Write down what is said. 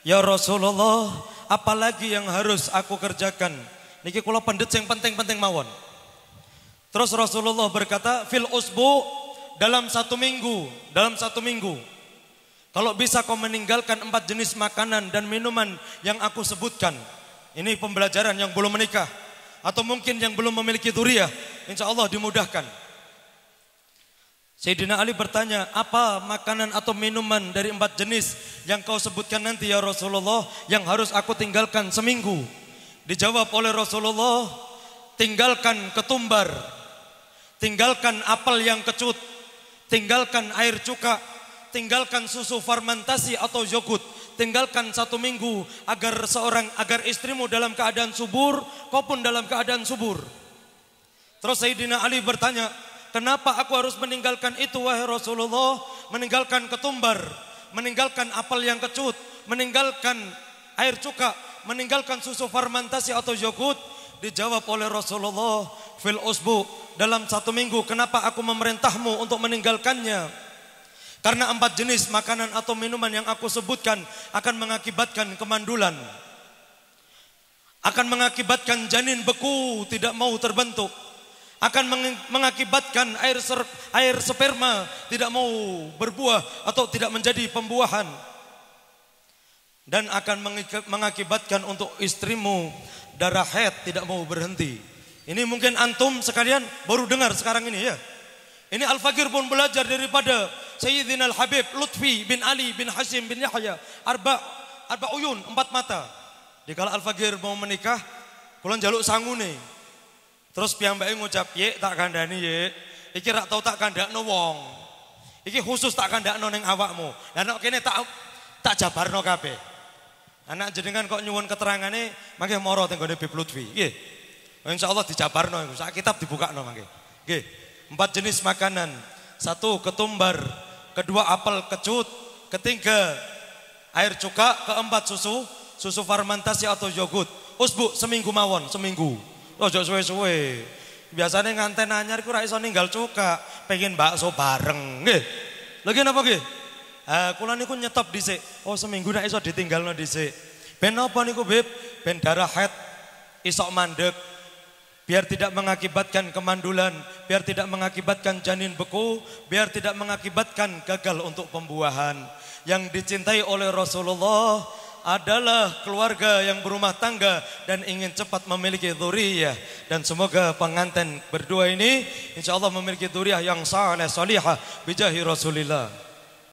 Ya Rasulullah, apalagi yang harus aku kerjakan? Niki kula pendet yang penting-penting mawon. Terus Rasulullah berkata, fil usbu dalam satu minggu, dalam satu minggu. Kalau bisa kau meninggalkan empat jenis makanan dan minuman yang aku sebutkan. Ini pembelajaran yang belum menikah atau mungkin yang belum memiliki duriah, insya Allah dimudahkan. Sayyidina Ali bertanya, apa makanan atau minuman dari empat jenis yang kau sebutkan nanti ya Rasulullah yang harus aku tinggalkan seminggu? Dijawab oleh Rasulullah, tinggalkan ketumbar, tinggalkan apel yang kecut, tinggalkan air cuka, tinggalkan susu fermentasi atau yogurt, tinggalkan satu minggu agar seorang agar istrimu dalam keadaan subur, kau pun dalam keadaan subur. Terus Sayyidina Ali bertanya, Kenapa aku harus meninggalkan itu wahai Rasulullah? Meninggalkan ketumbar, meninggalkan apel yang kecut, meninggalkan air cuka, meninggalkan susu fermentasi atau yogurt. Dijawab oleh Rasulullah fil usbu dalam satu minggu. Kenapa aku memerintahmu untuk meninggalkannya? Karena empat jenis makanan atau minuman yang aku sebutkan akan mengakibatkan kemandulan. Akan mengakibatkan janin beku tidak mau terbentuk akan mengakibatkan air ser, air sperma tidak mau berbuah atau tidak menjadi pembuahan dan akan mengakibatkan untuk istrimu darah head tidak mau berhenti. Ini mungkin antum sekalian baru dengar sekarang ini ya. Ini Al-Fakir pun belajar daripada Sayyidina Al-Habib Lutfi bin Ali bin Hashim bin Yahya Arba Arba Uyun, empat mata. Dikala Al-Fakir mau menikah, pulang jaluk sangune. Terus piyambake ngucap, ye tak kandhani, ye, Iki rak tau tak no wong. Iki khusus tak kandakno ning awakmu. Lah nek kene tak tak jabarno kabeh." Anak jenengan kok nyuwun keterangane mangke moro teng gone Bib Lutfi. Nggih. Insyaallah dijabarno iku. Sak kitab dibukakno mangke. Nggih. Empat jenis makanan. Satu ketumbar, kedua apel kecut, ketiga air cuka, keempat susu, susu fermentasi atau yogurt. Usbu seminggu mawon, seminggu. Ojo suwe-suwe. Biasanya nganten anyar ku ra iso ninggal cuka, pengen bakso bareng nggih. Lagi napa nggih? Eh kula niku nyetop dhisik. Oh seminggu nek iso ditinggalno dhisik. Ben napa niku, Beb? Ben darah head isok mandek. Biar tidak mengakibatkan kemandulan, biar tidak mengakibatkan janin beku, biar tidak mengakibatkan gagal untuk pembuahan. Yang dicintai oleh Rasulullah adalah keluarga yang berumah tangga dan ingin cepat memiliki zuriyah dan semoga pengantin berdua ini insyaallah memiliki zuriyah yang saleh salihah bijahi Rasulillah.